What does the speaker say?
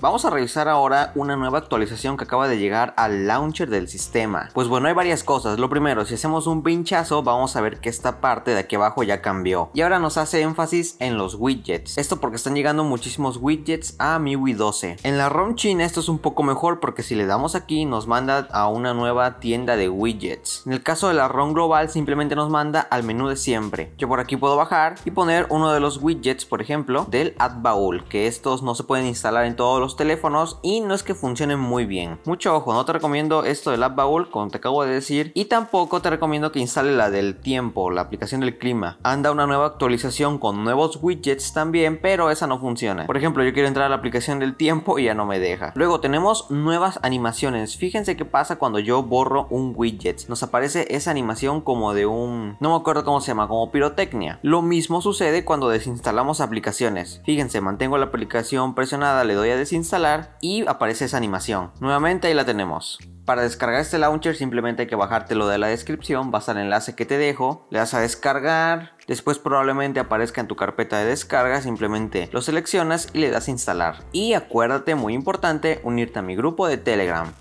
Vamos a revisar ahora una nueva actualización que acaba de llegar al launcher del sistema. Pues bueno, hay varias cosas. Lo primero, si hacemos un pinchazo, vamos a ver que esta parte de aquí abajo ya cambió. Y ahora nos hace énfasis en los widgets. Esto porque están llegando muchísimos widgets a MIUI 12. En la ROM china esto es un poco mejor porque si le damos aquí nos manda a una nueva tienda de widgets. En el caso de la ROM global simplemente nos manda al menú de siempre. Yo por aquí puedo bajar y poner uno de los widgets, por ejemplo, del AdBaul, que estos no se pueden instalar en todos los teléfonos y no es que funcionen muy bien. Mucho ojo, no te recomiendo esto del app baúl, como te acabo de decir, y tampoco te recomiendo que instale la del tiempo, la aplicación del clima. Anda una nueva actualización con nuevos widgets también, pero esa no funciona. Por ejemplo, yo quiero entrar a la aplicación del tiempo y ya no me deja. Luego tenemos nuevas animaciones. Fíjense qué pasa cuando yo borro un widget. Nos aparece esa animación como de un... No me acuerdo cómo se llama, como pirotecnia. Lo mismo sucede cuando desinstalamos aplicaciones. Fíjense, mantengo la aplicación presionada, le doy a instalar y aparece esa animación. Nuevamente ahí la tenemos. Para descargar este launcher simplemente hay que bajártelo de la descripción, vas al enlace que te dejo, le das a descargar, después probablemente aparezca en tu carpeta de descarga, simplemente lo seleccionas y le das a instalar. Y acuérdate, muy importante, unirte a mi grupo de Telegram.